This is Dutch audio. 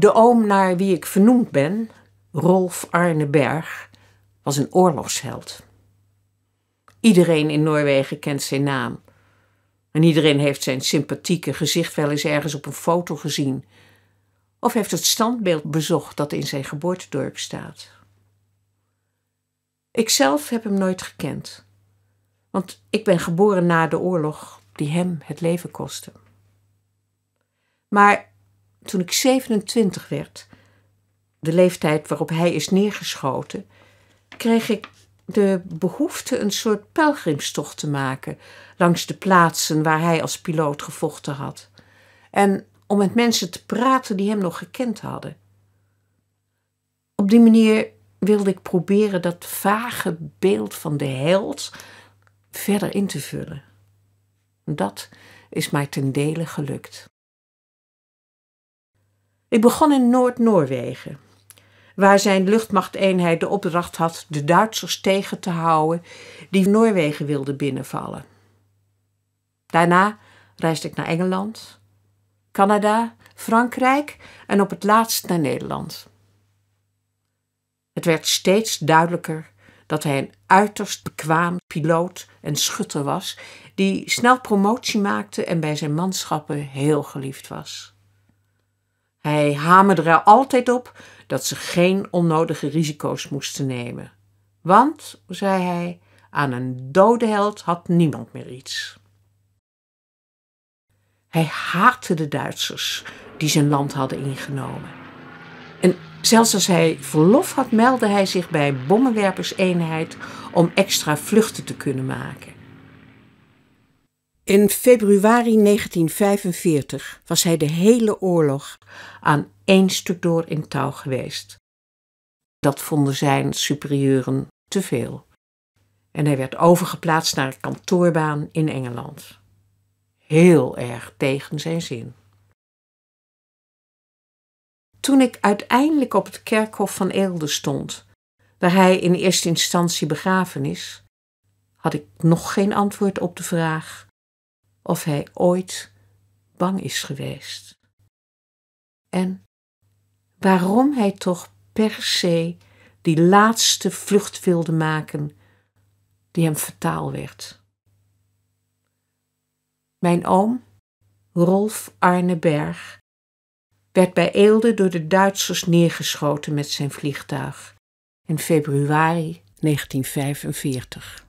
De oom naar wie ik vernoemd ben, Rolf Arneberg, was een oorlogsheld. Iedereen in Noorwegen kent zijn naam. En iedereen heeft zijn sympathieke gezicht wel eens ergens op een foto gezien. Of heeft het standbeeld bezocht dat in zijn geboortedorp staat. Ikzelf heb hem nooit gekend. Want ik ben geboren na de oorlog die hem het leven kostte. Maar toen ik 27 werd, de leeftijd waarop hij is neergeschoten, kreeg ik de behoefte een soort pelgrimstocht te maken langs de plaatsen waar hij als piloot gevochten had. En om met mensen te praten die hem nog gekend hadden. Op die manier wilde ik proberen dat vage beeld van de held verder in te vullen. Dat is mij ten dele gelukt. Ik begon in Noord-Noorwegen, waar zijn luchtmachteenheid de opdracht had de Duitsers tegen te houden die Noorwegen wilden binnenvallen. Daarna reisde ik naar Engeland, Canada, Frankrijk en op het laatst naar Nederland. Het werd steeds duidelijker dat hij een uiterst bekwaam piloot en schutter was, die snel promotie maakte en bij zijn manschappen heel geliefd was. Hij hamerde er altijd op dat ze geen onnodige risico's moesten nemen. Want, zei hij, aan een dode held had niemand meer iets. Hij haatte de Duitsers die zijn land hadden ingenomen. En zelfs als hij verlof had, meldde hij zich bij Bommenwerperseenheid om extra vluchten te kunnen maken. In februari 1945 was hij de hele oorlog aan één stuk door in touw geweest. Dat vonden zijn superieuren te veel. En hij werd overgeplaatst naar een kantoorbaan in Engeland. Heel erg tegen zijn zin. Toen ik uiteindelijk op het kerkhof van Eelde stond, waar hij in eerste instantie begraven is, had ik nog geen antwoord op de vraag of hij ooit bang is geweest. En waarom hij toch per se die laatste vlucht wilde maken die hem fataal werd. Mijn oom, Rolf Arneberg, werd bij Eelde door de Duitsers neergeschoten met zijn vliegtuig in februari 1945.